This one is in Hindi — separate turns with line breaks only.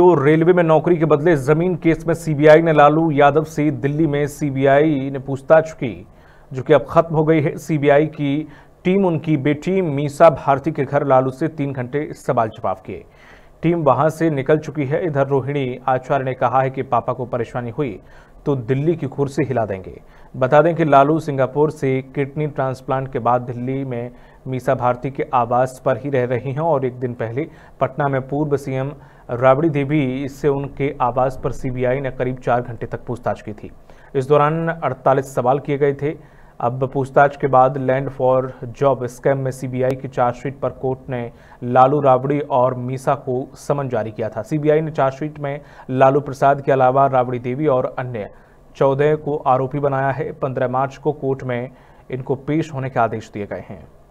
जो रेलवे में नौकरी के बदले जमीन केस में सीबीआई ने लालू यादव से दिल्ली में सीबीआई ने पूछताछ की जो कि अब खत्म हो गई है सीबीआई की टीम उनकी बेटी मीसा भारती के घर लालू से तीन घंटे सवाल जवाब किए टीम वहां से निकल चुकी है इधर रोहिणी आचार्य ने कहा है कि पापा को परेशानी हुई तो दिल्ली की कुर्सी हिला देंगे बता दें कि लालू सिंगापुर से किडनी ट्रांसप्लांट के बाद दिल्ली में मीसा भारती के आवास पर ही रह रही हैं और एक दिन पहले पटना में पूर्व सीएम राबड़ी देवी इससे उनके आवास पर सीबीआई ने करीब चार घंटे तक पूछताछ की थी इस दौरान 48 सवाल किए गए थे अब पूछताछ के बाद लैंड फॉर जॉब स्कैम में सीबीआई की चार्जशीट पर कोर्ट ने लालू राबड़ी और मीसा को समन जारी किया था सीबीआई ने चार्जशीट में लालू प्रसाद के अलावा राबड़ी देवी और अन्य चौदह को आरोपी बनाया है पंद्रह मार्च को कोर्ट में इनको पेश होने के आदेश दिए गए हैं